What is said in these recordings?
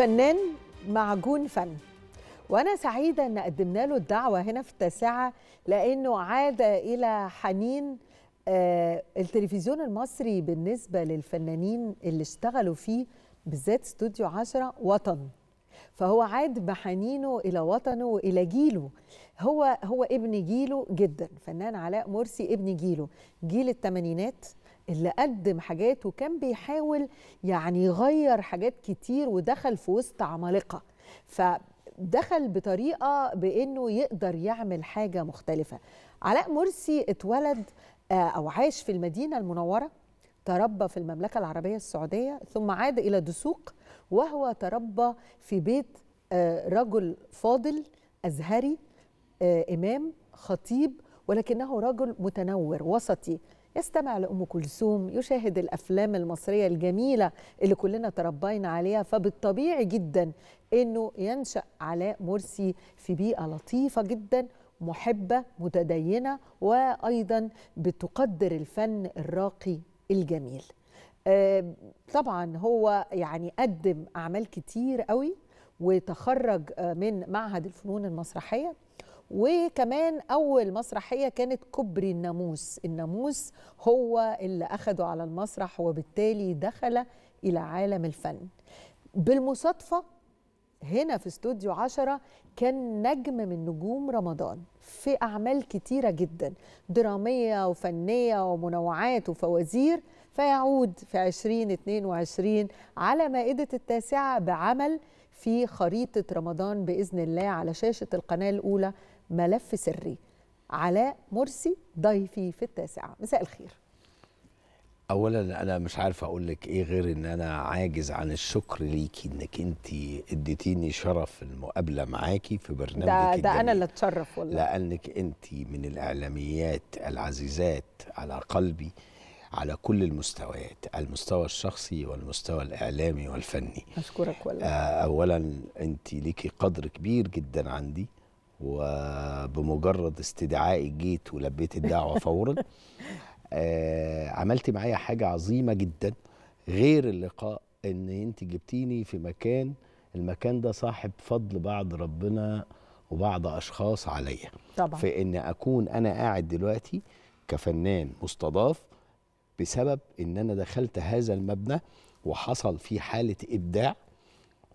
فنان معجون فن وانا سعيده ان قدمنا له الدعوه هنا في التاسعه لانه عاد الى حنين آه، التلفزيون المصري بالنسبه للفنانين اللي اشتغلوا فيه بالذات استوديو 10 وطن فهو عاد بحنينه الى وطنه والى جيله هو هو ابن جيله جدا فنان علاء مرسي ابن جيله جيل الثمانينات اللي قدم حاجات وكان بيحاول يعني يغير حاجات كتير ودخل في وسط عمالقه فدخل بطريقه بانه يقدر يعمل حاجه مختلفه علاء مرسي اتولد آه، او عاش في المدينه المنوره تربى في المملكه العربيه السعوديه ثم عاد الى دسوق وهو تربى في بيت آه، رجل فاضل ازهري آه، امام خطيب ولكنه رجل متنور وسطي يستمع لأم كلثوم يشاهد الأفلام المصرية الجميلة اللي كلنا تربينا عليها فبالطبيعي جدا أنه ينشأ علاء مرسي في بيئة لطيفة جدا محبة متدينة وأيضا بتقدر الفن الراقي الجميل آه، طبعا هو يعني قدم أعمال كتير قوي وتخرج آه، من معهد الفنون المسرحية وكمان أول مسرحية كانت كوبري الناموس الناموس هو اللي أخده على المسرح وبالتالي دخل إلى عالم الفن بالمصادفة هنا في استوديو عشرة كان نجم من نجوم رمضان في أعمال كتيرة جدا درامية وفنية ومنوعات وفوازير فيعود في 2022 على مائدة التاسعة بعمل في خريطة رمضان بإذن الله على شاشة القناة الأولى ملف سري علاء مرسي ضيفي في التاسعة مساء الخير اولا انا مش عارف اقول لك ايه غير ان انا عاجز عن الشكر ليكي انك انت اديتيني شرف المقابله معاكي في برنامجك ده ده انا اللي اتشرف والله لانك انت من الاعلاميات العزيزات على قلبي على كل المستويات المستوى الشخصي والمستوى الاعلامي والفني اشكرك والله آه، اولا انت ليكي قدر كبير جدا عندي وبمجرد استدعائي جيت ولبيت الدعوه فورا آه، عملت عملتي معايا حاجه عظيمه جدا غير اللقاء ان انت جبتيني في مكان المكان ده صاحب فضل بعض ربنا وبعض اشخاص عليا طبعا في ان اكون انا قاعد دلوقتي كفنان مستضاف بسبب ان انا دخلت هذا المبنى وحصل فيه حاله ابداع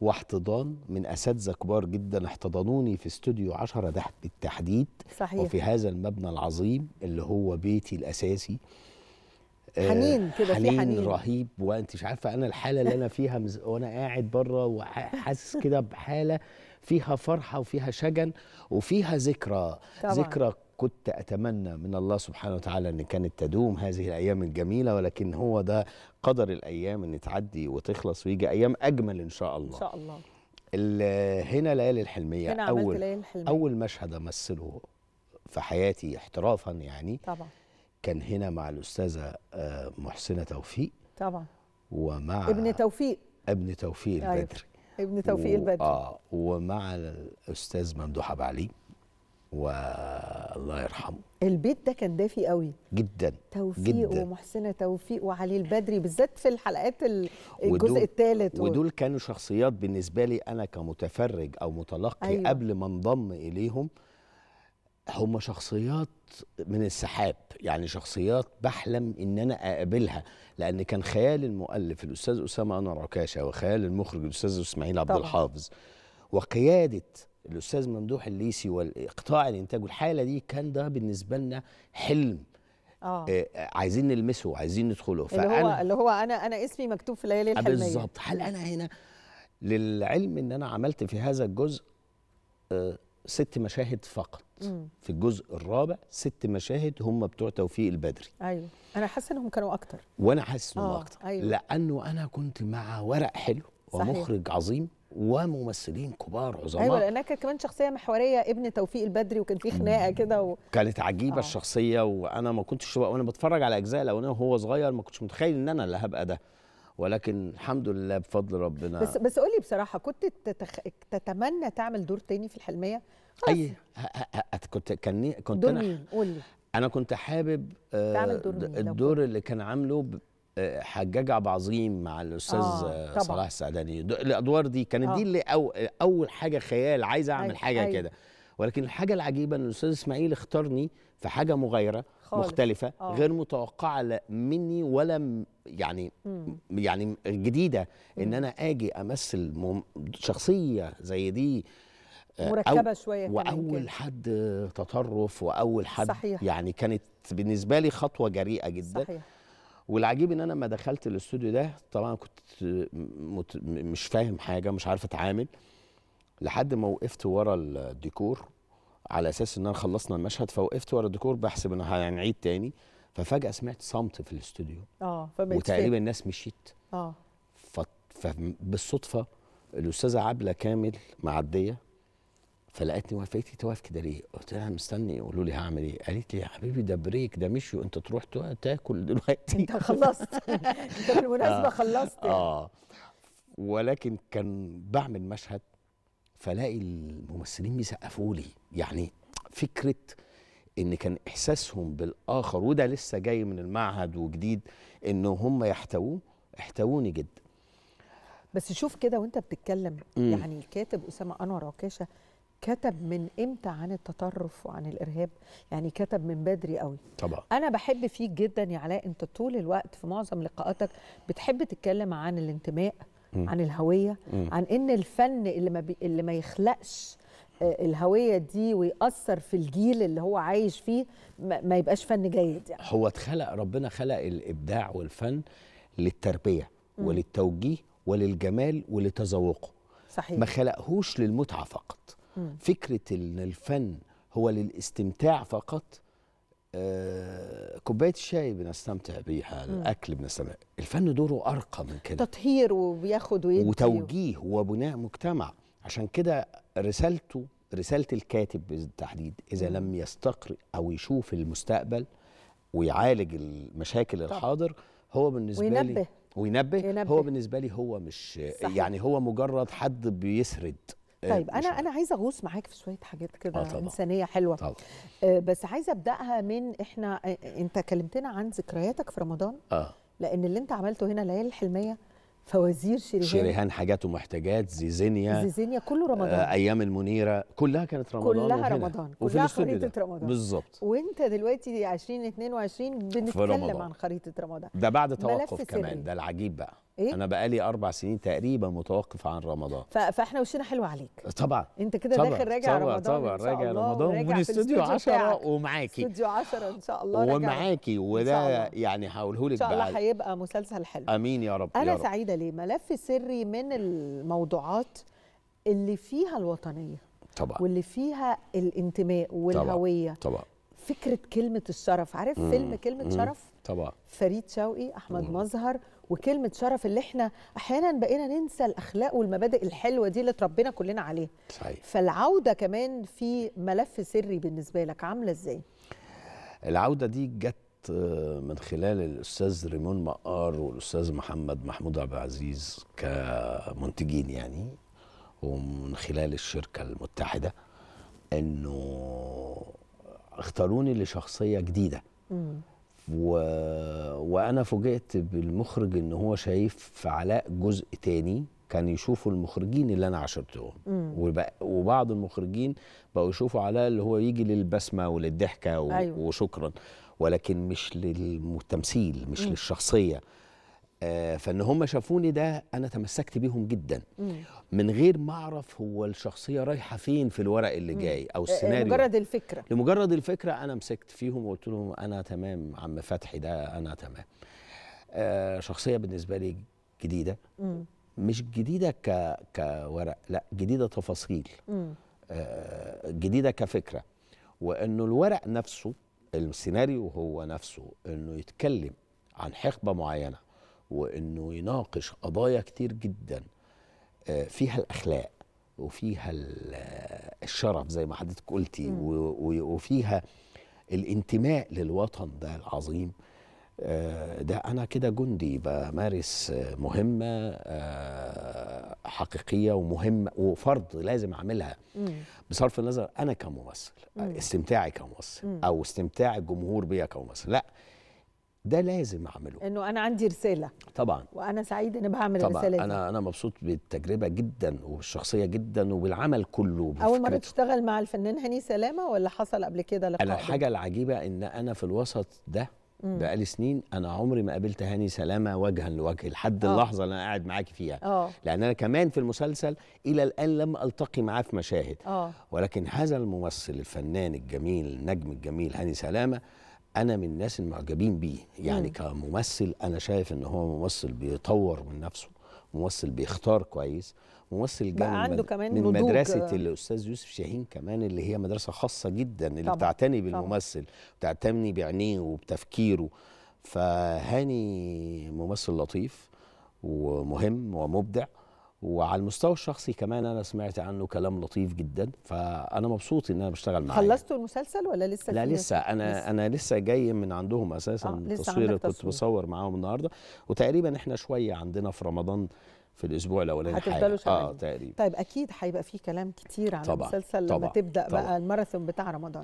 واحتضان من اساتذه كبار جدا احتضنوني في استوديو 10 تحت بالتحديد صحيح وفي هذا المبنى العظيم اللي هو بيتي الاساسي آه، حنين كده في حنين رهيب وانت مش عارفه انا الحاله اللي انا فيها مز... وانا قاعد بره وحاسس كده بحاله فيها فرحه وفيها شجن وفيها ذكرى طبعا. ذكرى كنت أتمنى من الله سبحانه وتعالى أن كانت تدوم هذه الأيام الجميلة ولكن هو ده قدر الأيام أن تعدي وتخلص ويجي أيام أجمل إن شاء الله إن شاء الله هنا ليالي الحلمية هنا أول, الحلمية. أول مشهد أمثله في حياتي احترافا يعني طبعا كان هنا مع الأستاذة آه، محسنة توفيق طبعا ومع ابن توفيق ابن توفيق أيوه. البدري ابن توفيق البدري اه ومع الأستاذ ممدوح أبو علي والله يرحمه البيت ده كان دافي قوي جدا توفيق جداً. ومحسنه توفيق وعلي البدري بالذات في الحلقات الجزء الثالث ودول كانوا شخصيات بالنسبه لي انا كمتفرج او متلقي أيوة. قبل ما انضم اليهم هم شخصيات من السحاب يعني شخصيات بحلم ان انا اقابلها لان كان خيال المؤلف الاستاذ اسامه انور عكاشه وخيال المخرج الاستاذ اسماعيل عبد الحافظ وقياده الاستاذ ممدوح الليسي والاقطاع الانتاج والحاله دي كان ده بالنسبه لنا حلم آه. آه، عايزين نلمسه عايزين ندخله فأنا اللي هو اللي هو انا انا اسمي مكتوب في ليالي الحلميه بالظبط هل انا هنا للعلم ان انا عملت في هذا الجزء آه، ست مشاهد فقط مم. في الجزء الرابع ست مشاهد هم بتوع توفيق البدري ايوه انا حاسه انهم كانوا اكتر وانا حاسس انهم آه. اكتر أيوة. لانه انا كنت مع ورق حلو ومخرج صحيح. عظيم وممثلين كبار عظماء ايوه لانك كمان شخصيه محوريه ابن توفيق البدري وكان في خناقه كده و... كانت عجيبه آه. الشخصيه وانا ما كنتش وانا بتفرج على اجزاء لو انا وهو صغير ما كنتش متخيل ان انا اللي هبقى ده ولكن الحمد لله بفضل ربنا بس بس قولي بصراحه كنت تتخ... تتمنى تعمل دور تاني في الحلميه خلاص اي كنت كان كنت دور مين قولي انا كنت حابب آه، تعمل دور الدور اللي كان عامله حجاج عبد العظيم مع الاستاذ آه صلاح السعداني الادوار دي كانت آه. دي اللي أو اول حاجه خيال عايز اعمل حاجه كده ولكن الحاجه العجيبه ان الاستاذ اسماعيل اختارني في حاجه مغايره خالص. مختلفه آه. غير متوقعه لا مني ولا يعني مم. يعني جديده ان انا اجي امثل شخصيه زي دي آه، مركبه شويه واول حد تطرف واول حد صحيح. يعني كانت بالنسبه لي خطوه جريئه جدا صحيح. والعجيب ان انا لما دخلت الاستوديو ده طبعا كنت مت... مش فاهم حاجه مش عارف اتعامل لحد ما وقفت ورا الديكور على اساس ان انا خلصنا المشهد فوقفت ورا الديكور بحسب ان هنعيد يعني تاني ففجاه سمعت صمت في الاستوديو اه وتقريبا الناس مشيت اه ف... فبالصدفه الاستاذه عبله كامل معديه فلقيتني وافقتي توقف كده ليه؟ قلت لها مستني يقولوا لي هعمل ايه؟ قالت لي يا حبيبي ده بريك ده مشوا انت تروح تاكل دلوقتي انت خلصت انت بالمناسبه آه. خلصت اه ولكن كان بعمل مشهد فلاقي الممثلين بيسقفوا لي يعني فكره ان كان احساسهم بالاخر وده لسه جاي من المعهد وجديد ان هم يحتووه احتووني جدا بس شوف كده وانت بتتكلم يعني الكاتب اسامه انور عكاشه كتب من امتى عن التطرف وعن الارهاب يعني كتب من بدري قوي طبعا انا بحب فيك جدا يا علاء انت طول الوقت في معظم لقاءاتك بتحب تتكلم عن الانتماء م. عن الهويه م. عن ان الفن اللي ما بي... اللي ما يخلقش آه، الهويه دي ويأثر في الجيل اللي هو عايش فيه ما يبقاش فن جيد يعني. هو اتخلق ربنا خلق الابداع والفن للتربيه م. وللتوجيه وللجمال ولتذوقه صحيح ما خلقهوش للمتعه فقط فكره ان الفن هو للاستمتاع فقط آه، كوبايه الشاي بنستمتع بيها الاكل بنستمتع الفن دوره ارقى من كده تطهير وبياخد ويدي وتوجيه وبناء مجتمع عشان كده رسالته رساله الكاتب بالتحديد اذا لم يستقر او يشوف المستقبل ويعالج المشاكل الحاضر هو بالنسبه وينبه. لي وينبه, وينبه هو بالنسبه لي هو مش صحيح. يعني هو مجرد حد بيسرد آه، طيب انا انا عايزه اغوص معاك في شويه حاجات كده آه انسانيه حلوه طبعا. آه، بس عايزه ابداها من احنا آه، انت كلمتنا عن ذكرياتك في رمضان اه لان اللي انت عملته هنا ليالي الحلميه فوازير شريهان شريهان حاجات ومحتاجات زيزينيا زيزينيا كله رمضان آه ايام المنيره كلها كانت رمضان كلها وهنا. رمضان كلها خريطه ده. رمضان بالظبط وانت دلوقتي 2022 بنتكلم عن خريطه رمضان ده بعد توقف كمان ده العجيب بقى إيه؟ انا بقالي اربع سنين تقريبا متوقف عن رمضان فاحنا وشنا حلو عليك طبعا انت كده داخل راجع رمضان طبعا طبعا راجع رمضان من استوديو 10 ومعاكي استوديو 10 ان شاء الله ومعاكي وده يعني هقوله لك ان شاء الله هيبقى مسلسل حلو امين يا رب انا يا رب. سعيده ليه ملف سري من الموضوعات اللي فيها الوطنيه طبعا واللي فيها الانتماء والهويه طبعا, طبعا. فكره كلمه الشرف عارف مم. فيلم كلمه مم. شرف طبعا فريد شوقي احمد مم. مظهر وكلمه شرف اللي احنا احيانا بقينا ننسى الاخلاق والمبادئ الحلوه دي اللي اتربينا كلنا عليها صحيح فالعوده كمان في ملف سري بالنسبه لك عامله ازاي العوده دي جت آه، من خلال الاستاذ ريمون مقار والاستاذ محمد محمود عبد العزيز كمنتجين يعني ومن خلال الشركه المتحده انه اختاروني لشخصيه جديده و... وانا فوجئت بالمخرج ان هو شايف في علاء جزء تاني كان يشوفوا المخرجين اللي انا عاشرتهم وبق... وبعض المخرجين بقوا يشوفوا علاء اللي هو يجي للبسمه وللضحكه و... أيوة. وشكرا ولكن مش للتمثيل مش مم. للشخصيه آه، فان هم شافوني ده انا تمسكت بيهم جدا من غير ما اعرف هو الشخصيه رايحه فين في الورق اللي جاي او آه، آه، السيناريو لمجرد الفكره لمجرد الفكره انا مسكت فيهم وقلت لهم انا تمام عم فتحي ده انا تمام آه شخصيه بالنسبه لي جديده مش جديده ك كورق لا جديده تفاصيل آه جديده كفكره وانه الورق نفسه السيناريو هو نفسه انه يتكلم عن حقبه معينه وانه يناقش قضايا كتير جدا آه، فيها الاخلاق وفيها آه، الشرف زي ما حضرتك قلتي وفيها الانتماء للوطن ده العظيم آه، ده انا كده جندي بمارس مهمه حقيقيه ومهمه وفرض لازم اعملها بصرف النظر انا كممثل استمتاعي كممثل او استمتاع الجمهور بيا كممثل لا ده لازم اعمله انه انا عندي رساله طبعا وانا سعيد اني بعمل طبعا الرساله طبعا انا انا مبسوط بالتجربه جدا وبالشخصيه جدا وبالعمل كله اول مره تشتغل مع الفنان هاني سلامه ولا حصل قبل كده لقاء انا الحاجه العجيبه ان انا في الوسط ده بقالي سنين انا عمري ما قابلت هاني سلامه وجها لوجه لحد آه. اللحظه اللي انا قاعد معاكي فيها أوه. لان انا كمان في المسلسل الى الان لم التقي معاه في مشاهد أوه. ولكن هذا الممثل الفنان الجميل النجم الجميل هاني سلامه انا من الناس المعجبين بيه يعني مم. كممثل انا شايف ان هو ممثل بيطور من نفسه ممثل بيختار كويس ممثل جاي عنده كمان من مدرسه الاستاذ يوسف شاهين كمان اللي هي مدرسه خاصه جدا اللي طبعا. بتعتني بالممثل بتعتني بعينيه وبتفكيره فهاني ممثل لطيف ومهم ومبدع وعلى المستوى الشخصي كمان انا سمعت عنه كلام لطيف جدا فانا مبسوط ان انا بشتغل معاه خلصتوا المسلسل ولا لسه لا لسه انا لسه. انا لسه جاي من عندهم اساسا آه التصوير كنت بصور معاهم النهارده وتقريبا احنا شويه عندنا في رمضان في الاسبوع الاولاني هتفضلوا اه تقريبا طيب اكيد هيبقى في كلام كتير عن طبعًا المسلسل لما تبدا طبعًا بقى الماراثون بتاع رمضان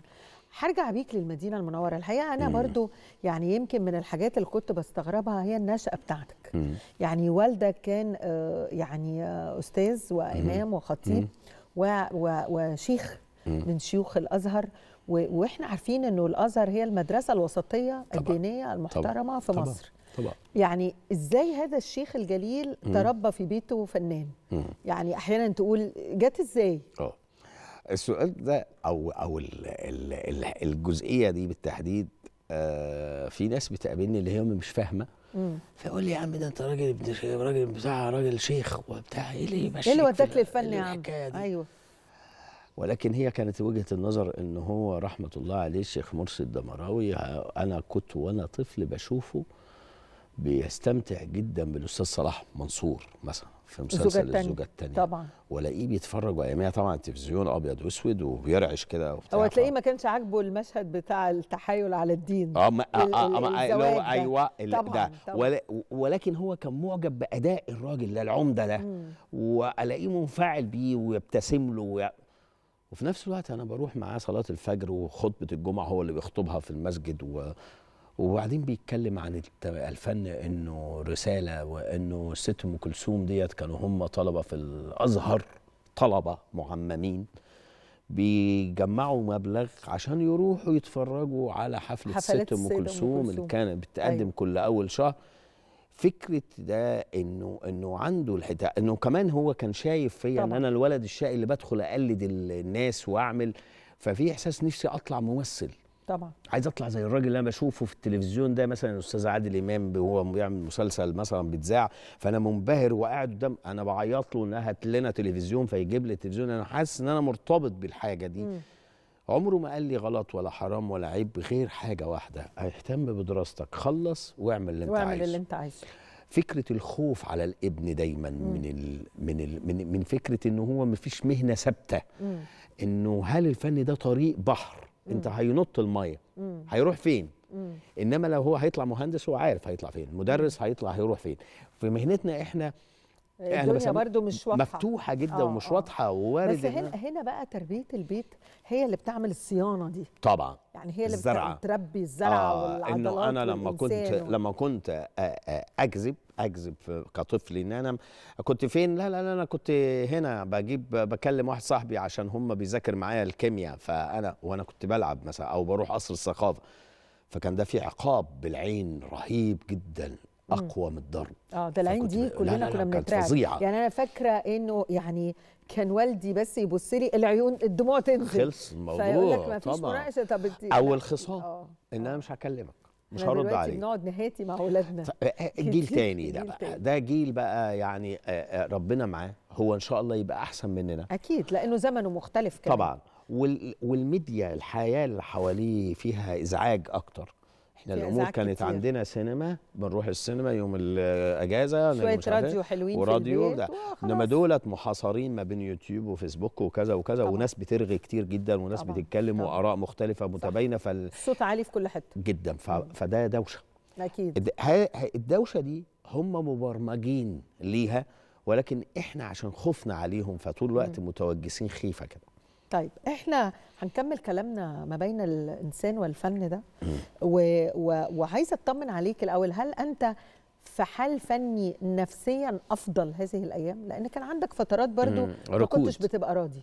هرجع بيك للمدينه المنوره الحقيقه انا برضو يعني يمكن من الحاجات اللي كنت بستغربها هي النشاه بتاعتك مم. يعني والدك كان آه، يعني آه، استاذ وامام وخطيب وشيخ من شيوخ الازهر واحنا عارفين انه الازهر هي المدرسه الوسطيه طبعا. الدينيه المحترمه طبعا. في مصر طبعا. يعني ازاي هذا الشيخ الجليل تربى في بيته فنان مم. يعني احيانا تقول جت ازاي أوه. السؤال ده او او الـ الـ الـ الجزئيه دي بالتحديد آه في ناس بتقابلني اللي هي مش فاهمه فيقول لي يا عم ده انت راجل ابن راجل بتاع راجل شيخ وبتاع ايه اللي يمشي ايه اللي وداك للفن إيه يا عم ايوه ولكن هي كانت وجهه النظر ان هو رحمه الله عليه الشيخ مرسي الدمراوي انا كنت وانا طفل بشوفه بيستمتع جدا بالاستاذ صلاح منصور مثلا في مسلسل الزوجه الثانيه طبعا والاقيه بيتفرج واياميها طبعا التلفزيون ابيض واسود وبيرعش كده هو تلاقيه ما كانش عاجبه المشهد بتاع التحايل على الدين اه ما آه آه, آه، ايوه طبعا, ده طبعا ولكن هو كان معجب باداء الراجل ده العمده ده والاقيه منفعل بيه ويبتسم له وي... وفي نفس الوقت انا بروح معاه صلاه الفجر وخطبه الجمعه هو اللي بيخطبها في المسجد و... وبعدين بيتكلم عن الفن انه رساله وانه ست ام كلثوم ديت كانوا هم طلبه في الازهر طلبه معممين بيجمعوا مبلغ عشان يروحوا يتفرجوا على حفله, حفلة ست ام كلثوم اللي كانت بتقدم أيوة. كل اول شهر فكره ده انه انه عنده الحته انه كمان هو كان شايف فيا ان انا الولد الشقي اللي بدخل اقلد الناس واعمل ففي احساس نفسي اطلع ممثل طبعا عايز اطلع زي الراجل اللي انا بشوفه في التلفزيون ده مثلا الاستاذ عادل امام وهو بيعمل مسلسل مثلا بيتذاع فانا منبهر وقاعد قدام انا بعيط له ان هات لنا تلفزيون فيجيب لي التلفزيون انا حاسس ان انا مرتبط بالحاجه دي م. عمره ما قال لي غلط ولا حرام ولا عيب غير حاجه واحده اهتم بدراستك خلص واعمل اللي انت واعمل عايزه واعمل اللي انت عايزه فكره الخوف على الابن دايما مم. من ال من ال من, من فكره ان هو مفيش مهنه ثابته انه هل الفن ده طريق بحر انت هينط الميه هيروح فين انما لو هو هيطلع مهندس هو عارف هيطلع فين مدرس هيطلع هيروح فين في مهنتنا احنا الدنيا برضو مش واضحه مفتوحه جدا آه ومش آه. واضحه ووارد بس هنا, هنا بقى تربيه البيت هي اللي بتعمل الصيانه دي طبعا يعني هي اللي الزرعة. بتربي الزرعه آه والعضلات انه انا لما كنت و... لما كنت اكذب اكذب كطفل ان انا كنت فين لا لا لا انا كنت هنا بجيب بكلم واحد صاحبي عشان هم بيذاكر معايا الكيمياء فانا وانا كنت بلعب مثلا او بروح قصر الثقافه فكان ده في عقاب بالعين رهيب جدا اقوى من الضرب اه ده العين دي كلنا كنا بنترعب يعني انا فاكره انه يعني كان والدي بس يبص لي العيون الدموع تنزل خلص الموضوع فيقول لك ما فيش مناقشه طب اول يعني خصام آه. ان انا مش هكلمك مش هرد عليه نقعد نهاتي مع اولادنا آه، آه، جيل تاني ده بقى ده جيل بقى يعني آه، ربنا معاه هو ان شاء الله يبقى احسن مننا اكيد لانه زمنه مختلف كمان طبعا والميديا الحياه اللي حواليه فيها ازعاج اكتر احنا الامور كانت كتير. عندنا سينما بنروح السينما يوم الاجازه شويه راديو إيه، حلوين وراديو البيت. انما دولت محاصرين ما بين يوتيوب وفيسبوك وكذا وكذا طبعا. وناس بترغي كتير جدا وناس طبعا. بتتكلم طبعا. واراء مختلفه متباينه فال الصوت عالي في كل حته جدا ف... فده دوشه اكيد الدوشه دي هم مبرمجين ليها ولكن احنا عشان خفنا عليهم فطول الوقت متوجسين خيفه كده طيب احنا هنكمل كلامنا ما بين الانسان والفن ده و... و... وعايزه اطمن عليك الاول هل انت في حال فني نفسيا افضل هذه الايام لان كان عندك فترات برضو ما كنتش بتبقى راضي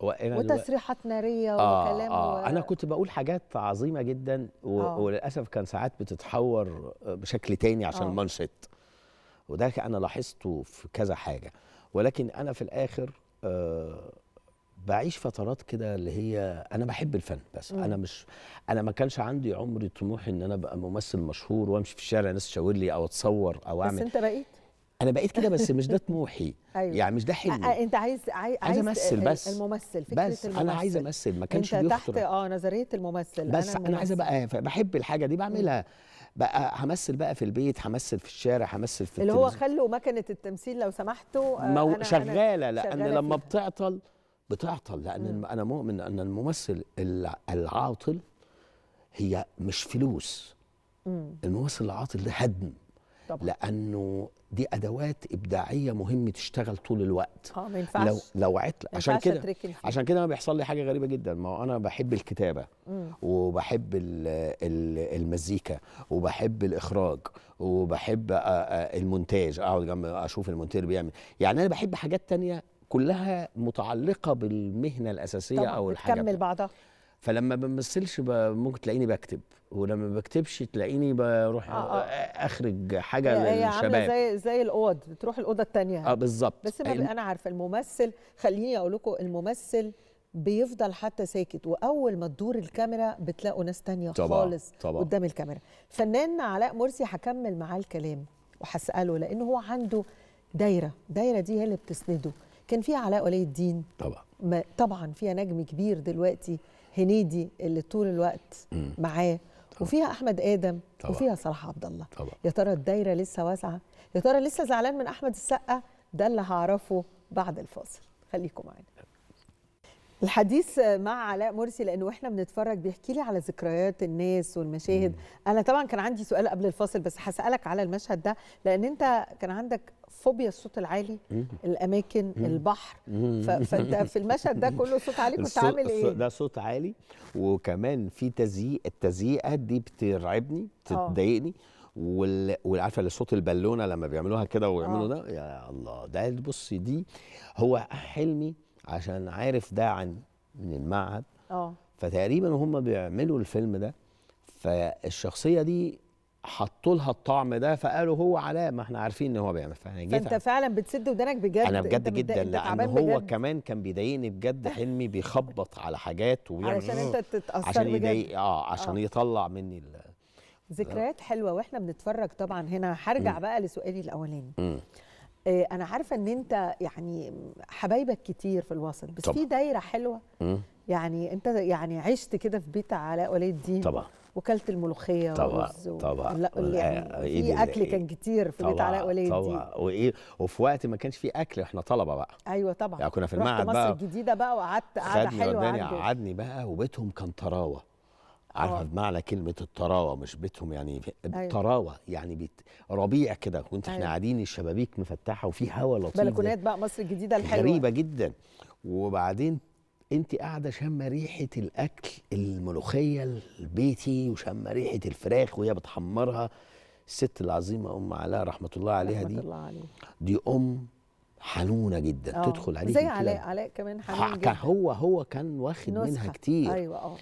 وتسريحات ناريه آه وكلام آه و... انا كنت بقول حاجات عظيمه جدا و... آه. وللاسف كان ساعات بتتحور بشكل تاني عشان آه. المانشيت وده انا لاحظته في كذا حاجه ولكن انا في الاخر آه بعيش فترات كده اللي هي انا بحب الفن بس مم. انا مش انا ما كانش عندي عمري طموح ان انا ابقى ممثل مشهور وامشي في الشارع ناس تشاور لي او اتصور او اعمل بس انت بقيت انا بقيت كده بس مش ده طموحي أيوة. يعني مش ده حلمي انت عايز عايز, عايز امثل بس الممثل فكره بس الممثل. انا عايز امثل ما كانش انت تحت اه نظريه الممثل بس انا, أنا عايز ابقى بحب الحاجه دي بعملها بقى همثل بقى في البيت همثل في الشارع همثل في اللي هو خلوا مكنه التمثيل لو سمحتوا آه، مو أنا شغاله لان لما بتعطل بتعطل لان م. انا مؤمن ان الممثل العاطل هي مش فلوس م. الممثل العاطل ده هدم طبعا. لانه دي ادوات ابداعيه مهمه تشتغل طول الوقت اه ما ينفعش لو لو عطل عشان كده عشان كده انا بيحصل لي حاجه غريبه جدا ما هو انا بحب الكتابه مم. وبحب ال المزيكا وبحب الاخراج وبحب آه، آه، المونتاج اقعد جنب اشوف المونتير بيعمل يعني انا بحب حاجات تانية كلها متعلقه بالمهنه الاساسيه طبعا او الحاجه بتكمل بعضها فلما بمثلش ممكن تلاقيني بكتب ولما بكتبش تلاقيني بروح آه آه. اخرج حاجه هي للشباب هي عامله زي زي الاوض بتروح الاوضه الثانيه اه بالظبط بس ما انا عارفه الممثل خليني اقول لكم الممثل بيفضل حتى ساكت واول ما تدور الكاميرا بتلاقوا ناس تانية طبعا خالص طبعا قدام الكاميرا فنان علاء مرسي هكمل معاه الكلام وهساله لان هو عنده دايره الدايره دي هي اللي بتسنده كان فيها علاء ولي الدين طبعا ما طبعا فيها نجم كبير دلوقتي هنيدي اللي طول الوقت مم. معاه وفيها احمد ادم طبعا. وفيها صلاح عبد الله طبعا. يا ترى الدايره لسه واسعه يا ترى لسه زعلان من احمد السقا ده اللي هعرفه بعد الفاصل خليكم معانا الحديث مع علاء مرسي لانه واحنا بنتفرج بيحكي لي على ذكريات الناس والمشاهد مم. انا طبعا كان عندي سؤال قبل الفاصل بس هسالك على المشهد ده لان انت كان عندك فوبيا الصوت العالي مم. الاماكن مم. البحر فانت في المشهد ده كله صوت عالي كنت عامل ايه ده صوت عالي وكمان في تزييق التزييقات دي بترعبني آه. بتضايقني وعارفه الصوت البالونه لما بيعملوها كده ويعملوا آه. ده يا الله ده بصي دي هو حلمي عشان عارف ده عن من المعهد اه فتقريبا هم بيعملوا الفيلم ده فالشخصيه دي حطوا لها الطعم ده فقالوا هو علاء ما احنا عارفين ان هو بيعمل فانا جيت فانت فعلا بتسد ودانك بجد انا بجد جدا لان هو بجد. كمان كان بيضايقني بجد حلمي بيخبط على حاجات وبيعمل عشان انت تتاثر عشان يضايق آه،, اه عشان آه. يطلع مني ذكريات حلوه واحنا بنتفرج طبعا هنا هرجع بقى لسؤالي الاولاني آه، انا عارفه ان انت يعني حبايبك كتير في الوسط بس طبعا. في دايره حلوه مم. يعني انت يعني عشت كده في بيت علاء ولي الدين طبعا وكلت الملوخيه طبعا طبعا لا يعني إيه في اكل إيه؟ كان كتير في بيت علاء ولي الدين طبعا وايه وفي وقت ما كانش في اكل احنا طلبه بقى ايوه طبعا يعني كنا في المعهد بقى مصر الجديده بقى وقعدت قعده حلوه قعدني بقى وبيتهم كان طراوه عارفه اه. بمعنى كلمه الطراوه مش بيتهم يعني أيوه. الطراوه يعني بيت ربيع كده وانت احنا أيوه. قاعدين الشبابيك مفتحه وفي هواء لطيف بلكونات بقى مصر الجديده الحلوه غريبه جدا وبعدين انت قاعده شامه ريحه الاكل الملوخيه البيتي وشامه ريحه الفراخ وهي بتحمرها الست العظيمه ام علاء رحمه الله عليها رحمة دي الله عليها دي ام حنونه جدا أوه. تدخل عليك زي علاء علاء كمان حنون جدا هو هو كان واخد نسخة. منها كتير ايوه اه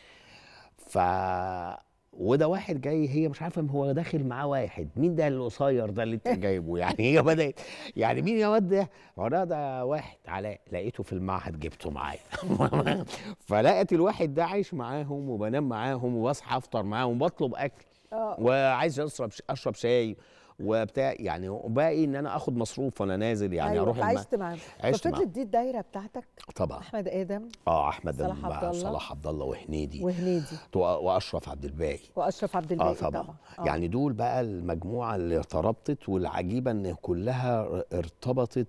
وده واحد جاي هي مش عارفه هو داخل معاه واحد مين ده القصير ده اللي انت جايبه يعني هي بدات يعني مين يا واد ده هو ده واحد علاء لقيته في المعهد جبته معايا فلقت الواحد ده عايش معاهم وبنام معاهم وبصحى افطر معاهم وبطلب اكل آه. وعايز اشرب اشرب شاي وبتاع يعني وباقي ان انا اخد مصروف وانا نازل يعني أيوة اروح عشت معاه عشت معاه دي الدايره بتاعتك طبعا احمد ادم اه احمد صلاح عبد الله صلاح عبد الله وهنيدي وهنيدي واشرف عبد الباقي واشرف عبد آه، الباقي اه طبعا, طبعا. آه. يعني دول بقى المجموعه اللي ارتبطت والعجيبه ان كلها ارتبطت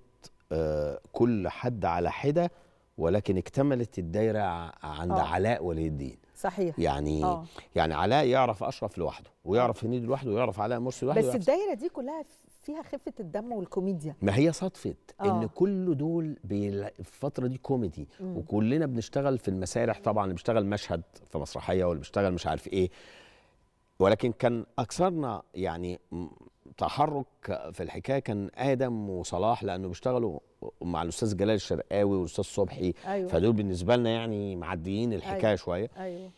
آه كل حد على حده ولكن اكتملت الدايره عند آه. علاء ولي الدين صحيح يعني أوه. يعني علاء يعرف اشرف لوحده ويعرف هنيدي لوحده ويعرف علاء مرسي لوحده بس الدايره دي كلها فيها خفه الدم والكوميديا ما هي صدفه أوه. ان كل دول في الفتره دي كوميدي مم. وكلنا بنشتغل في المسارح طبعا اللي بيشتغل مشهد في مسرحيه واللي بيشتغل مش عارف ايه ولكن كان اكثرنا يعني تحرك في الحكايه كان ادم وصلاح لانه بيشتغلوا مع الاستاذ جلال الشرقاوي والاستاذ صبحي أيوة. فدول بالنسبه لنا يعني معديين الحكايه أيوة. شويه أيوة.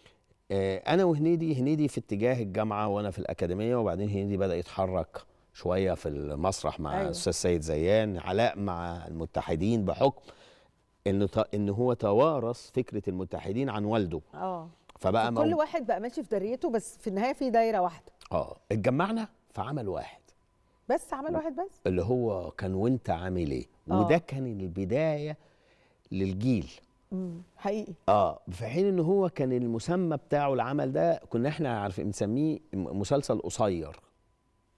آه انا وهنيدي هنيدي في اتجاه الجامعه وانا في الاكاديميه وبعدين هنيدي بدا يتحرك شويه في المسرح مع أيوه. الاستاذ أيوة. سيد زيان علاء مع المتحدين بحكم ان ان هو توارث فكره المتحدين عن والده اه فبقى كل واحد بقى ماشي في دريته بس في النهايه في دايره واحده اه اتجمعنا في عمل واحد بس عمل واحد بس اللي هو كان وانت عامل ايه آه. وده كان البدايه للجيل امم حقيقي اه في حين ان هو كان المسمى بتاعه العمل ده كنا احنا عارفين بنسميه مسلسل قصير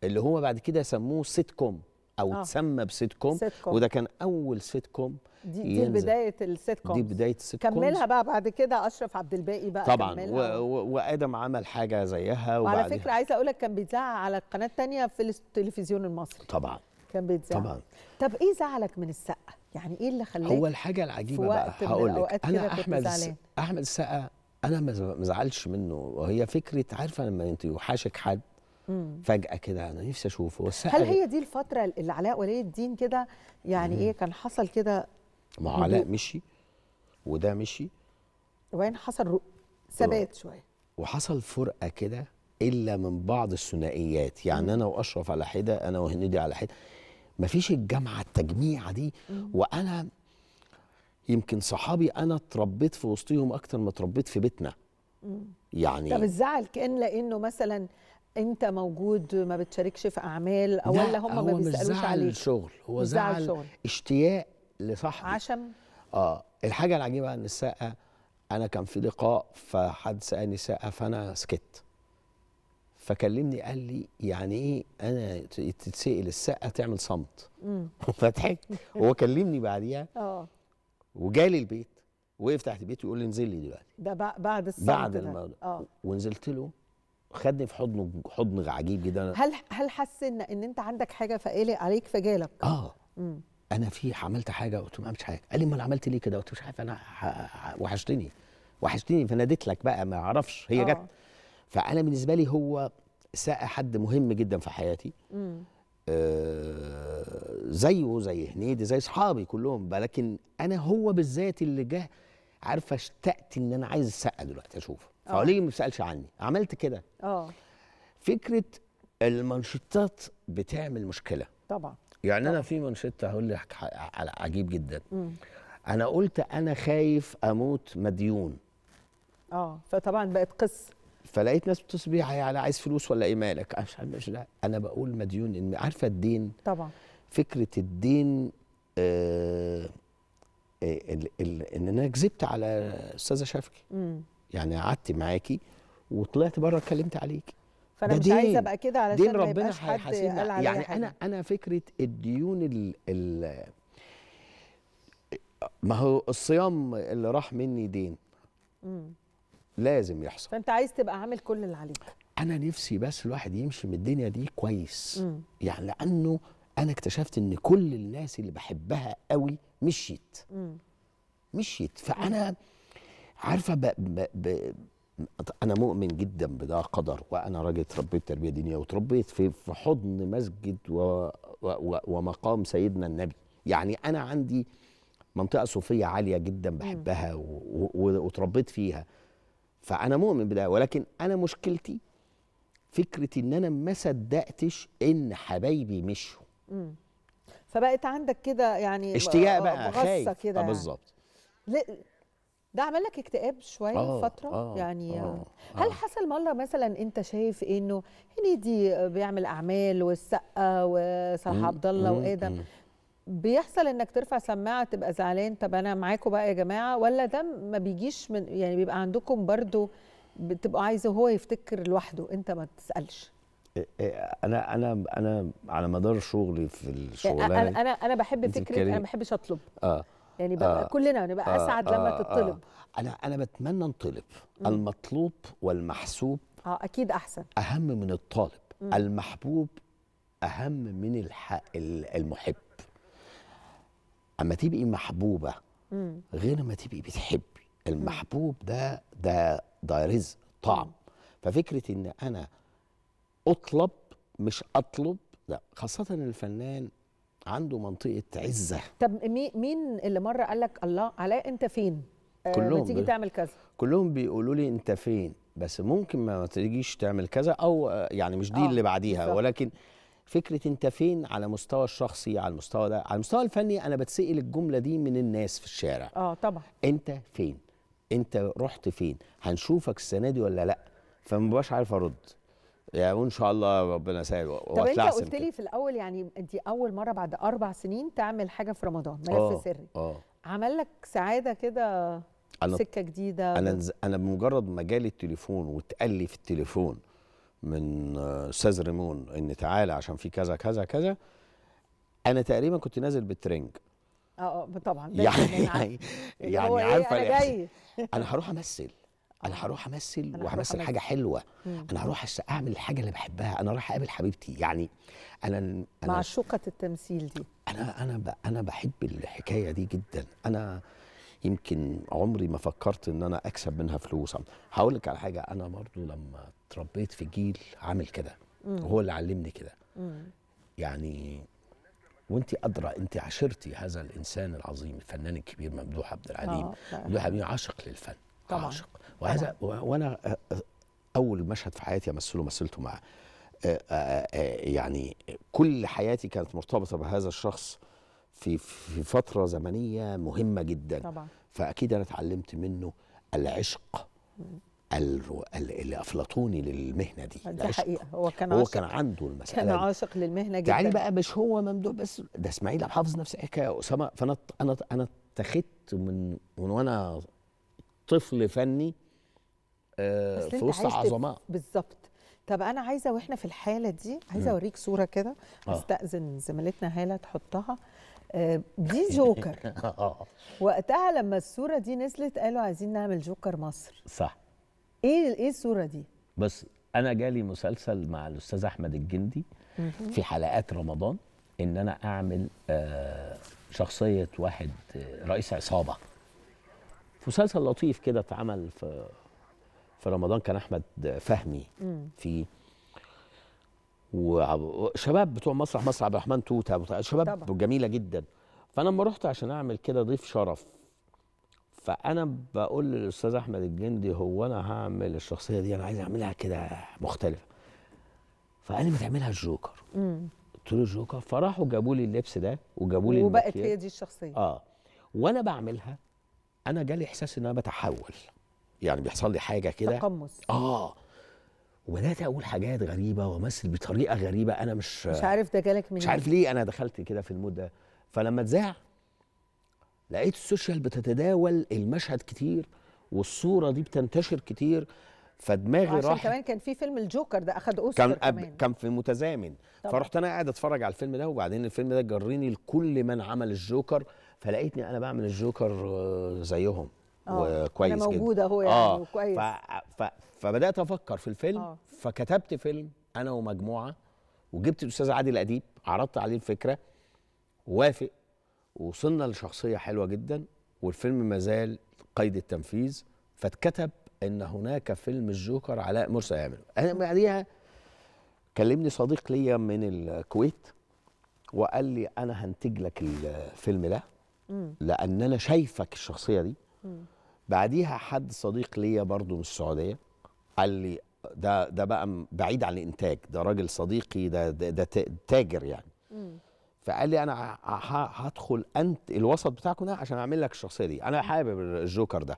اللي هو بعد كده سموه سيت كوم او آه. تسمى بسيت كوم وده كان اول سيت كوم دي, دي بدايه السيت كوم دي بدايه السيت كوم كملها بقى بعد كده اشرف عبد الباقي بقى طبعا و... و... وادم عمل حاجه زيها وعلى فكره عايزه اقول لك كان بيتذاع على القناه الثانيه في التلفزيون المصري طبعا كان بيتزعل طبعا طب ايه زعلك من السقا يعني ايه اللي خلاك هو الحاجه العجيبه بقى هقول لك انا احمد احمد السقا انا ما زعلش منه وهي فكره عارفه لما انت يوحشك حد فجاه كده انا نفسي اشوفه بس هل هي دي الفتره اللي علاء ولي الدين كده يعني مم. ايه كان حصل كده ما علاء مشي وده مشي وبعدين حصل رو... ثبات شويه وحصل فرقه كده الا من بعض الثنائيات يعني مم. انا واشرف على حده انا وهنيدي على حده مفيش الجامعه التجميعه دي مم. وانا يمكن صحابي انا اتربيت في وسطهم اكتر ما اتربيت في بيتنا مم. يعني طب الزعل كان لانه مثلا انت موجود ما بتشاركش في اعمال او ولا هم ما بيسالوش عليك هو هو زعل شغل. اشتياق لصاحبي عشم اه الحاجه العجيبه ان الساقة انا كان في لقاء فحد سالني ساقة فانا سكت فكلمني قال لي يعني ايه انا تتسال الساقة تعمل صمت فضحكت هو كلمني بعديها اه وجالي البيت وقف تحت بيتي ويقول لي انزل لي دلوقتي ده بعد الصمت بعد الموضوع آه. ونزلت له خدني في حضنه حضن عجيب جدا هل هل حس ان ان انت عندك حاجه فقالي عليك فجالك اه مم. انا في عملت حاجه قلت له ما عملتش حاجه قال لي امال عملت ليه كده قلت مش عارف انا وحشتني وحشتني فناديت لك بقى ما اعرفش هي جت آه. فانا بالنسبه لي هو ساء حد مهم جدا في حياتي آه زيه زي هنيدي زي اصحابي كلهم لكن انا هو بالذات اللي جه عارف اشتقت ان انا عايز اسقى دلوقتي اشوفه اه. فهو ليه ما بيسالش عني عملت كده اه فكره المنشطات بتعمل مشكله طبعا يعني طبعا. انا في منشطه هقول لك عجيب جدا م. انا قلت انا خايف اموت مديون اه فطبعا بقت قصه فلقيت ناس بتصل بيها يعني عايز فلوس ولا ايه مالك مش مش لا انا بقول مديون ان عارفه الدين طبعا فكره الدين آه, آه، ان انا كذبت على استاذه شافكي يعني قعدت معاكي وطلعت بره اتكلمت عليكي فانا مش عايزه ابقى كده علشان دين ربنا هيحاسبنا يعني انا انا فكره الديون ال ال ما هو الصيام اللي راح مني دين مم. لازم يحصل فانت عايز تبقى عامل كل اللي عليك انا نفسي بس الواحد يمشي من الدنيا دي كويس مم. يعني لانه انا اكتشفت ان كل الناس اللي بحبها قوي مشيت مم. مشيت فانا مم. عارفه ب... ب... ب... انا مؤمن جدا بده قدر وانا راجل تربيت تربيه دينيه وتربيت في في حضن مسجد و... و... و... ومقام سيدنا النبي يعني انا عندي منطقه صوفيه عاليه جدا بحبها و... و... وتربيت فيها فانا مؤمن بده ولكن انا مشكلتي فكره ان انا ما صدقتش ان حبايبي مشوا فبقت عندك كده يعني اشتياق بقى خايف كده آه، يعني. بالظبط ده عمل لك اكتئاب شويه آه فتره آه يعني آه هل آه حصل مره مثلا انت شايف انه هنيدي بيعمل اعمال والسقا وصلاح عبد الله وادم بيحصل انك ترفع سماعه تبقى زعلان طب انا معاكم بقى يا جماعه ولا ده ما بيجيش من يعني بيبقى عندكم برضو بتبقى عايزه هو يفتكر لوحده انت ما تسالش إيه، إيه، انا انا انا على مدار شغلي في إيه، الشغلانه انا انا انا بحب فكره انا ما بحبش اطلب اه يعني بقى آه كلنا نبقى آه اسعد آه لما تطلب آه انا انا بتمنى نطلب المطلوب والمحسوب اه اكيد احسن اهم من الطالب مم. المحبوب اهم من الحق المحب اما تبقي محبوبه مم. غير ما تبقي بتحبي المحبوب ده ده ده رزق طعم ففكره ان انا اطلب مش اطلب لا خاصه الفنان عنده منطقه عزه طب مين اللي مره قال لك الله علاء انت فين آه، كلهم تيجي تعمل كذا كلهم بيقولوا لي انت فين بس ممكن ما تجيش تعمل كذا او آه، يعني مش دي آه اللي بعديها بالزبط. ولكن فكره انت فين على مستوى الشخصي على المستوى ده على المستوى الفني انا بتسال الجمله دي من الناس في الشارع اه طبعا انت فين انت رحت فين هنشوفك السنه دي ولا لا فمبقاش عارف ارد يعني وان شاء الله ربنا سهل طب انت قلت لي في الاول يعني انت اول مره بعد اربع سنين تعمل حاجه في رمضان ملف آه، سري اه عمل لك سعاده كده سكه جديده انا و... انا بمجرد ما جالي التليفون واتقال لي في التليفون من استاذ ريمون ان تعالى عشان في كذا كذا كذا انا تقريبا كنت نازل بالترنج اه, آه، طبعا يعني يعني, يعني إيه، عارفه انا جاي انا هروح امثل انا هروح امثل وهمثل حاجه حلوه مم. انا هروح اعمل الحاجه اللي بحبها انا رايح اقابل حبيبتي يعني انا انا معشوقه التمثيل دي انا انا ب... انا بحب الحكايه دي جدا انا يمكن عمري ما فكرت ان انا اكسب منها فلوس هقول لك على حاجه انا برضو لما اتربيت في جيل عامل كده هو اللي علمني كده يعني وانت ادرى انت عشرتي هذا الانسان العظيم الفنان الكبير ممدوح عبد العليم آه، ممدوح عبد العليم عاشق للفن طبعا عاشق وهذا وانا اول مشهد في حياتي امثله مثلته مع يعني كل حياتي كانت مرتبطه بهذا الشخص في في فتره زمنيه مهمه جدا طبعا فاكيد انا اتعلمت منه العشق الافلاطوني للمهنه دي ده العشق. حقيقه هو كان هو كان عنده المساله كان عاشق للمهنه يعني جدا يعني بقى مش هو ممدوح بس ده اسماعيل عبد الحافظ نفس الحكايه اسامه فانا انا انا اتخذت من من وانا طفل فني آه، في وسط عظماء بالظبط طب انا عايزه واحنا في الحاله دي عايزه اوريك صوره كده استاذن آه. زميلتنا هاله تحطها آه، دي جوكر وقتها لما الصوره دي نزلت قالوا عايزين نعمل جوكر مصر صح ايه ايه الصوره دي بس انا جالي مسلسل مع الاستاذ احمد الجندي في حلقات رمضان ان انا اعمل شخصيه واحد رئيس عصابه مسلسل لطيف كده اتعمل في في رمضان كان احمد فهمي في وشباب بتوع مسرح مسرح عبد الرحمن توتا شباب طبعا. جميله جدا فانا لما رحت عشان اعمل كده ضيف شرف فانا بقول للاستاذ احمد الجندي هو انا هعمل الشخصيه دي انا عايز اعملها كده مختلفه فقال لي ما تعملها الجوكر قلت له الجوكر فراحوا جابوا لي اللبس ده وجابوا لي وبقت هي دي الشخصيه اه وانا بعملها انا جالي احساس ان انا بتحول يعني بيحصل لي حاجه كده تقمص اه وبدات اقول حاجات غريبه وامثل بطريقه غريبه انا مش مش عارف ده جالك منين مش عارف إيه. ليه انا دخلت كده في المود ده فلما اتذاع لقيت السوشيال بتتداول المشهد كتير والصوره دي بتنتشر كتير فدماغي راح عشان كمان كان في فيلم الجوكر ده اخد اوسكار كان كمان كان في متزامن طبعا. فرحت انا قاعد اتفرج على الفيلم ده وبعدين الفيلم ده جرني لكل من عمل الجوكر فلقيتني انا بعمل الجوكر آه، زيهم آه، وكويس انا موجوده اهو يعني آه وكويس ف... ف... فبدات افكر في الفيلم آه. فكتبت فيلم انا ومجموعه وجبت الاستاذ عادل اديب عرضت عليه الفكره وافق وصلنا لشخصيه حلوه جدا والفيلم ما زال قيد التنفيذ فاتكتب ان هناك فيلم الجوكر علاء مرسي يعمله انا بعديها كلمني صديق ليا من الكويت وقال لي انا هنتج لك الفيلم ده لان انا شايفك الشخصيه دي بعديها حد صديق ليا برضو من السعوديه قال لي ده ده بقى بعيد عن الانتاج ده راجل صديقي ده ده, ده تاجر يعني مم. فقال لي انا هدخل انت الوسط بتاعكم ده عشان اعمل لك الشخصيه دي انا حابب الجوكر ده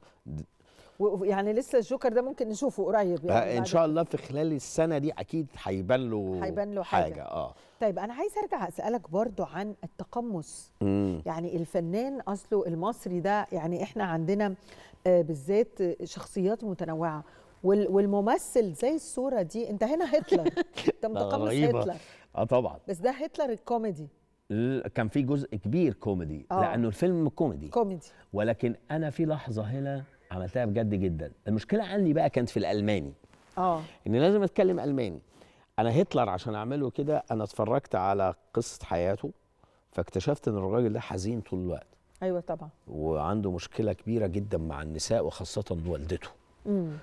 يعني لسه الجوكر ده ممكن نشوفه قريب يعني ان شاء الله في خلال السنه دي اكيد هيبان له هيبان له حاجه, حاجة. اه طيب انا عايز ارجع اسالك برضو عن التقمص مم. يعني الفنان اصله المصري ده يعني احنا عندنا آه، بالذات شخصيات متنوعه والممثل زي الصوره دي انت هنا هتلر انت متقمص هتلر اه طبعا بس ده هتلر الكوميدي كان في جزء كبير كوميدي أوه. لانه الفيلم كوميدي كوميدي ولكن انا في لحظه هنا عملتها بجد جدا المشكله عندي بقى كانت في الالماني اه ان لازم اتكلم الماني انا هتلر عشان اعمله كده انا اتفرجت على قصه حياته فاكتشفت ان الراجل ده حزين طول الوقت ايوه طبعا وعنده مشكله كبيره جدا مع النساء وخاصه والدته امم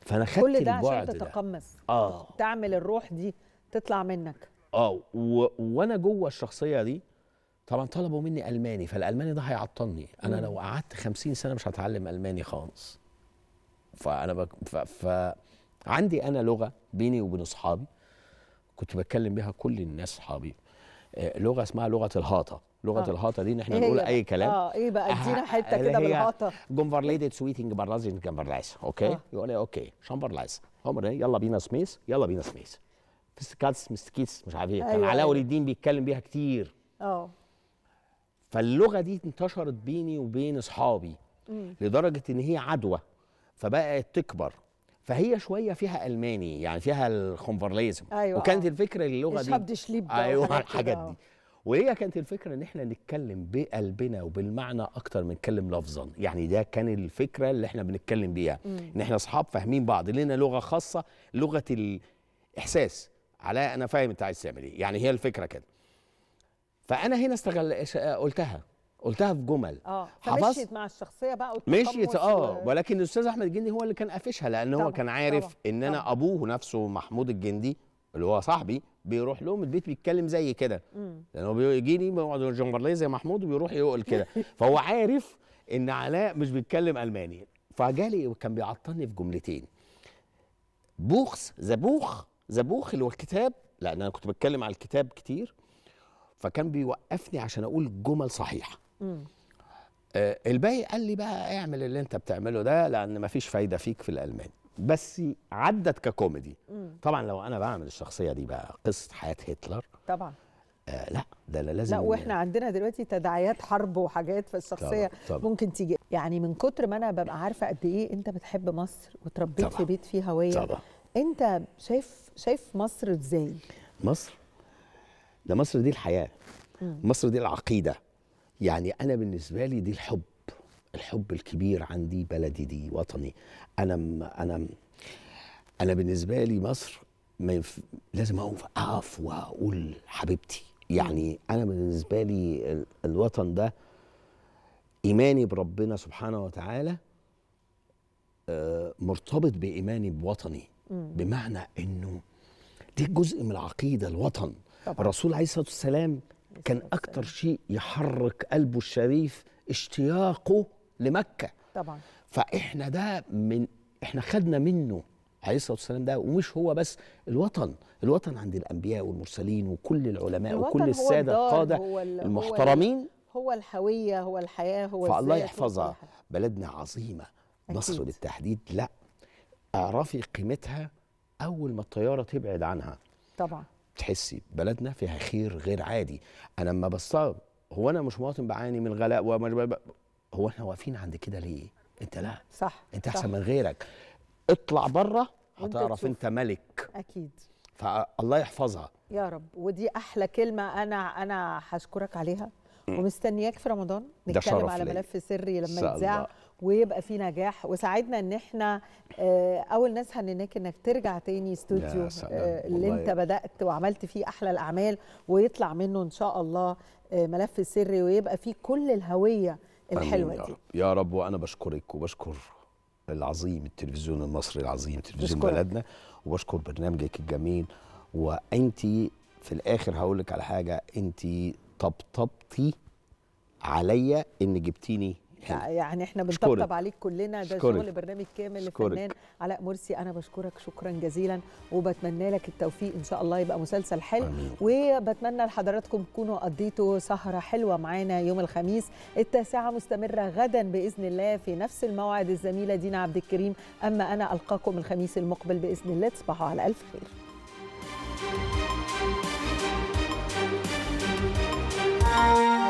فانا خدت كل ده عشان تتقمص اه تعمل الروح دي تطلع منك اه و... وانا جوه الشخصيه دي طبعا طلبوا مني الماني فالالماني ده هيعطلني انا لو قعدت 50 سنه مش هتعلم الماني خالص فانا بك ف... ف... عندي انا لغه بيني وبين اصحابي كنت بتكلم بيها كل الناس اصحابي آه، لغه اسمها لغه الهاطه لغه آه. الهاطه دي ان احنا إيه نقول اي كلام اه ايه بقى ادينا حته كده بالهاطه جومفرليدت سويتنج برازين جمبرلايس اوكي آه. يقول إيه، اوكي شامبرلايس هم إيه؟ يلا بينا سميس يلا بينا سميس فيستكاتس مستكيتس مش عارف ايه كان أيوة، علاء ولي أيوة. الدين بيتكلم بيها كتير اه فاللغه دي انتشرت بيني وبين اصحابي لدرجه ان هي عدوى فبقت تكبر فهي شويه فيها الماني يعني فيها الخنفرليزم أيوة وكانت آه. الفكره اللغه دي ايوه الحاجات دي آه. وهي كانت الفكره ان احنا نتكلم بقلبنا وبالمعنى اكتر من نتكلم لفظا يعني ده كان الفكره اللي احنا بنتكلم بيها ان احنا اصحاب فاهمين بعض لنا لغه خاصه لغه الاحساس علاء انا فاهم انت عايز تعمل ايه يعني هي الفكره كده فانا هنا استغل آه، قلتها قلتها في جمل اه فمشيت مع الشخصيه بقى مشيت اه ولكن الاستاذ احمد الجندي هو اللي كان قافشها لان هو كان عارف طبعا. ان انا طبعا. ابوه نفسه محمود الجندي اللي هو صاحبي بيروح لهم البيت بيتكلم زي كده لان هو بيجيني بيقعد جمبرليه زي محمود وبيروح يقول كده فهو عارف ان علاء مش بيتكلم الماني فجالي وكان بيعطلني في جملتين بوخس زبوخ زبوخ اللي هو الكتاب لان انا كنت بتكلم على الكتاب كتير فكان بيوقفني عشان اقول جمل صحيحه آه الباقي قال لي بقى اعمل اللي انت بتعمله ده لان مفيش فايده فيك في الالماني بس عدت ككوميدي مم. طبعا لو انا بعمل الشخصيه دي بقى قصه حياه هتلر طبعا آه لا ده أنا لازم لا واحنا عندنا دلوقتي تداعيات حرب وحاجات فالشخصيه طبعًا طبعًا ممكن تيجي يعني من كتر ما انا ببقى عارفه قد ايه انت بتحب مصر وتربيت في بيت فيه هويه طبعا انت شايف شايف مصر ازاي مصر ده مصر دي الحياه مصر دي العقيده يعني انا بالنسبه لي دي الحب الحب الكبير عندي بلدي دي وطني انا م انا م انا بالنسبه لي مصر ما ينف... لازم اقف اقف واقول حبيبتي يعني انا بالنسبه لي ال... الوطن ده ايماني بربنا سبحانه وتعالى آه، مرتبط بايماني بوطني بمعنى انه دي جزء من العقيده الوطن طبعا. الرسول عليه الصلاه والسلام كان اكثر شيء يحرك قلبه الشريف اشتياقه لمكه طبعا فاحنا ده من احنا خدنا منه عليه الصلاه والسلام ده ومش هو بس الوطن الوطن عند الانبياء والمرسلين وكل العلماء وكل الساده القاده المحترمين هو الهويه هو الحياه هو فالله يحفظها بلدنا عظيمه أكيد. مصر بالتحديد لا اعرفي قيمتها اول ما الطياره تبعد عنها طبعا تحسي بلدنا فيها خير غير عادي انا لما بصاب هو انا مش مواطن بعاني من غلاء ومش هو احنا واقفين عند كده ليه انت لا صح انت احسن صح. من غيرك اطلع بره هتعرف انت ملك اكيد فالله يحفظها يا رب ودي احلى كلمه انا انا هشكرك عليها ومستنياك في رمضان نتكلم على ملف سري لما يتذاع ويبقى في نجاح وساعدنا ان احنا آه، اول ناس هنناك انك ترجع تاني استوديو آه، اللي انت بدات وعملت فيه احلى الاعمال ويطلع منه ان شاء الله آه، ملف سري ويبقى فيه كل الهويه الحلوه دي يا رب وانا بشكرك وبشكر العظيم التلفزيون المصري العظيم تلفزيون بشكرك. بلدنا وبشكر برنامجك الجميل وانت في الاخر هقول لك على حاجه انت طبطبتي عليا ان جبتيني يعني احنا بنطبطب عليك كلنا ده شغل برنامج كامل للفنان علاء مرسي انا بشكرك شكرا جزيلا وبتمنى لك التوفيق ان شاء الله يبقى مسلسل حلو وبتمنى لحضراتكم تكونوا قضيتوا سهره حلوه معانا يوم الخميس التاسعه مستمره غدا باذن الله في نفس الموعد الزميله دينا عبد الكريم اما انا القاكم الخميس المقبل باذن الله تصبحوا على الف خير Thank you.